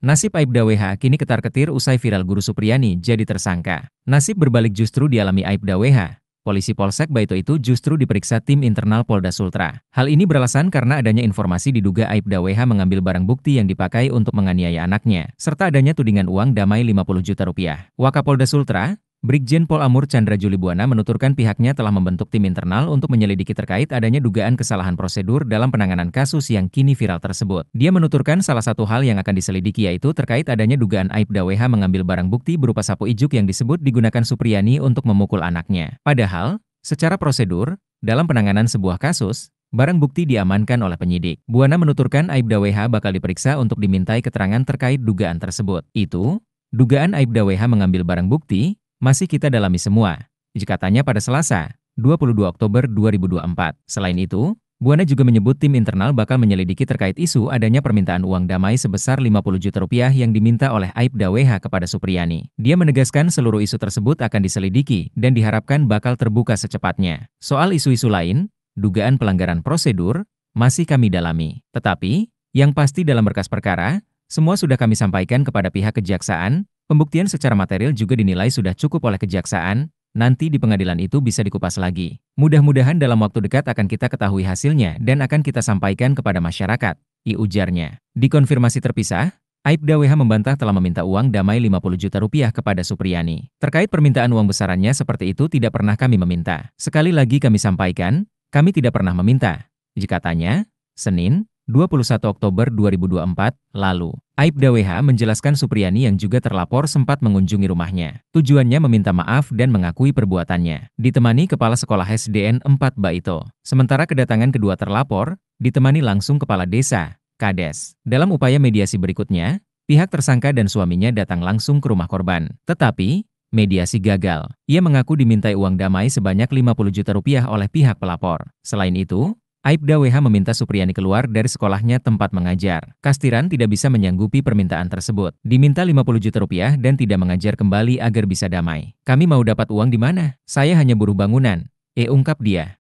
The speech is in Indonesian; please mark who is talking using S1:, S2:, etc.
S1: Nasib Aibda WH kini ketar-ketir usai viral Guru Supriyani jadi tersangka. Nasib berbalik justru dialami Aibda WH. Polisi Polsek Baito itu justru diperiksa tim internal Polda Sultra. Hal ini beralasan karena adanya informasi diduga Aibda WH mengambil barang bukti yang dipakai untuk menganiaya anaknya, serta adanya tudingan uang damai 50 juta rupiah. Wakapolda Sultra, Brigjen Pol Amur Chandra Juli Buana menuturkan pihaknya telah membentuk tim internal untuk menyelidiki terkait adanya dugaan kesalahan prosedur dalam penanganan kasus yang kini viral tersebut. Dia menuturkan salah satu hal yang akan diselidiki yaitu terkait adanya dugaan Aibda WH mengambil barang bukti berupa sapu ijuk yang disebut digunakan Supriyani untuk memukul anaknya. Padahal, secara prosedur, dalam penanganan sebuah kasus, Barang bukti diamankan oleh penyidik. Buana menuturkan Aibda WH bakal diperiksa untuk dimintai keterangan terkait dugaan tersebut. Itu, dugaan Aibda WH mengambil barang bukti, masih kita dalami semua. jika tanya pada Selasa, 22 Oktober 2024. Selain itu, Buana juga menyebut tim internal bakal menyelidiki terkait isu adanya permintaan uang damai sebesar 50 juta rupiah yang diminta oleh Aibda WH kepada Supriyani. Dia menegaskan seluruh isu tersebut akan diselidiki dan diharapkan bakal terbuka secepatnya. Soal isu-isu lain, dugaan pelanggaran prosedur, masih kami dalami. Tetapi, yang pasti dalam berkas perkara, semua sudah kami sampaikan kepada pihak kejaksaan, Pembuktian secara material juga dinilai sudah cukup oleh kejaksaan, nanti di pengadilan itu bisa dikupas lagi. Mudah-mudahan dalam waktu dekat akan kita ketahui hasilnya dan akan kita sampaikan kepada masyarakat, i ujarnya. Di konfirmasi terpisah, Aibda WH membantah telah meminta uang damai 50 juta rupiah kepada Supriyani. Terkait permintaan uang besarannya seperti itu tidak pernah kami meminta. Sekali lagi kami sampaikan, kami tidak pernah meminta. Jika tanya, Senin, 21 Oktober 2024, lalu. Aibda WH menjelaskan Supriyani yang juga terlapor sempat mengunjungi rumahnya. Tujuannya meminta maaf dan mengakui perbuatannya. Ditemani Kepala Sekolah SDN 4 Baito. Sementara kedatangan kedua terlapor, ditemani langsung Kepala Desa, Kades. Dalam upaya mediasi berikutnya, pihak tersangka dan suaminya datang langsung ke rumah korban. Tetapi, mediasi gagal. Ia mengaku dimintai uang damai sebanyak 50 juta rupiah oleh pihak pelapor. Selain itu, Aibda WH meminta Supriyani keluar dari sekolahnya tempat mengajar. Kastiran tidak bisa menyanggupi permintaan tersebut. Diminta 50 juta rupiah dan tidak mengajar kembali agar bisa damai. Kami mau dapat uang di mana? Saya hanya buruh bangunan. E ungkap dia.